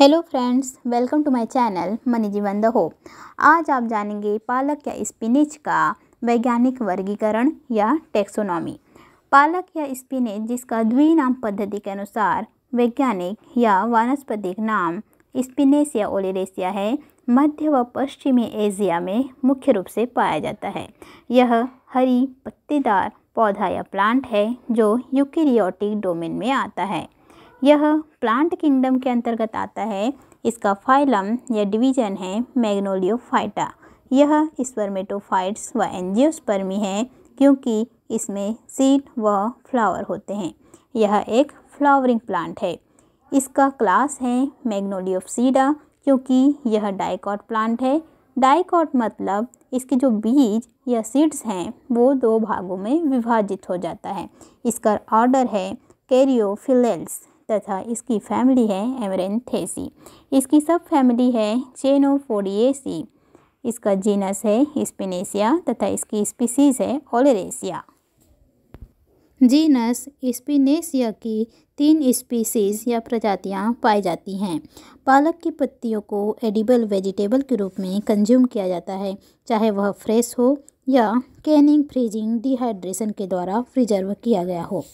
hello friends welcome to my channel money Jeevan the hope आज आप जानेंगे पालक या स्पिनिच का वैज्ञानिक वर्गीकरण या टेक्सोनॉमी पालक या स्पिनिच जिसका द्वि नाम पद्धति के अनुसार वैज्ञानिक या वानस्पतिक नाम स्पिनेस या ओलेरेसिया है मध्य व पश्चिमी एशिया में मुख्य रूप से पाया जाता है यह हरी पत्तेदार पौधा या प्लांट है जो यूकेरियोटिक डोमेन में आता है यह प्लांट किंगडम के अंतर्गत आता है इसका फाइलम या डिवीजन है मैग्नोलियोफाइटा यह स्पर्मेटोफाइट्स व एनजियोस्पर्मी है क्योंकि इसमें सीड व फ्लावर होते हैं यह एक फ्लावरिंग प्लांट है इसका क्लास है मैग्नोलियोफसीडा क्योंकि यह डाइकॉट प्लांट है डाइकॉट मतलब इसके जो बीज या सीड्स हैं वो दो भागों में विभाजित हो जाता है इसका ऑर्डर है कैरियोफिलेल्स तथा इसकी फैमिली है एमरेंथेसी इसकी सब फैमिली है चेनोफोडिएसी इसका जीनस है स्पिनेसिया तथा इसकी स्पीसीज़ है ओलेरेसिया जीनस स्पिनेसिया की तीन स्पीसीज या प्रजातियां पाई जाती हैं पालक की पत्तियों को एडिबल वेजिटेबल के रूप में कंज्यूम किया जाता है चाहे वह फ्रेश हो या कैनिंग फ्रीजिंग डिहाइड्रेशन के द्वारा प्रिजर्व किया गया हो